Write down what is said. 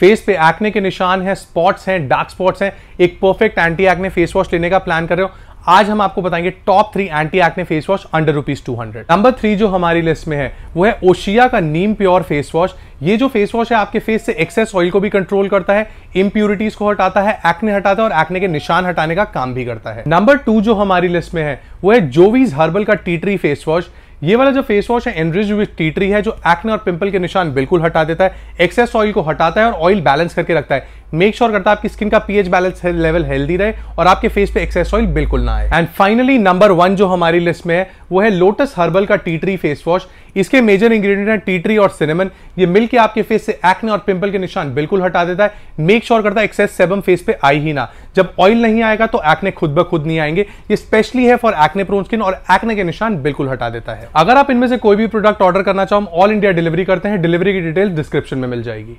face पे acne के निशान है स्पॉट्स हैं डार्क स्पॉट्स हैं एक perfect anti acne face wash लेने का प्लान कर रहे हो आज हम आपको बताएंगे top three anti acne face wash under rupees two hundred number three जो हमारी लिस्ट में है वो है ओशिया का नीम प्योर फेस वॉश ये जो फेस वॉश है आपके फेस से एक्सेस ऑयल को भी कंट्रोल करता है इम्प्यूरिटीज को हटाता है एक्ने हटाता है और एक्ने के निशान हटाने का काम भी करता है नंबर टू जो हमारी लिस्ट में है वो है जोवीज हर्बल का ट्री फेस वॉश ये वाला जो फेस वॉश है एनरिज विथ टी ट्री है जो एक्ने और पिंपल के निशान बिल्कुल हटा देता है एक्सेस ऑयल को हटाता है और ऑयल बैलेंस करके रखता है मेक श्योर sure करता है आपकी स्किन का पीएच बैलेंस लेवल हेल्दी रहे और आपके फेस पे एक्सेस ऑयल बिल्कुल ना आए एंड फाइनली नंबर वन जो हमारी लिस्ट में है वो है लोटस हर्बल का टी ट्री फेस वॉश इसके मेजर इंग्रेडिएंट है टी ट्री और सिनेमन ये मिल कि आपके फेस से एक्ने और पिंपल के निशान बिल्कुल हटा देता है मेक श्योर sure करता है एक्सेस सेबम फेस पे आई ही ना जब ऑयल नहीं आएगा तो एक्ने खुद ब खुद नहीं आएंगे ये स्पेशली है फॉर एक्ने प्रोन स्किन और एक्ने के निशान बिल्कुल हटा देता है अगर आप इनमें से कोई भी प्रोडक्ट ऑर्डर करना चाहो हम ऑल इंडिया डिलीवरी करते हैं डिलीवरी की डिटेल डिस्क्रिप्शन में मिल जाएगी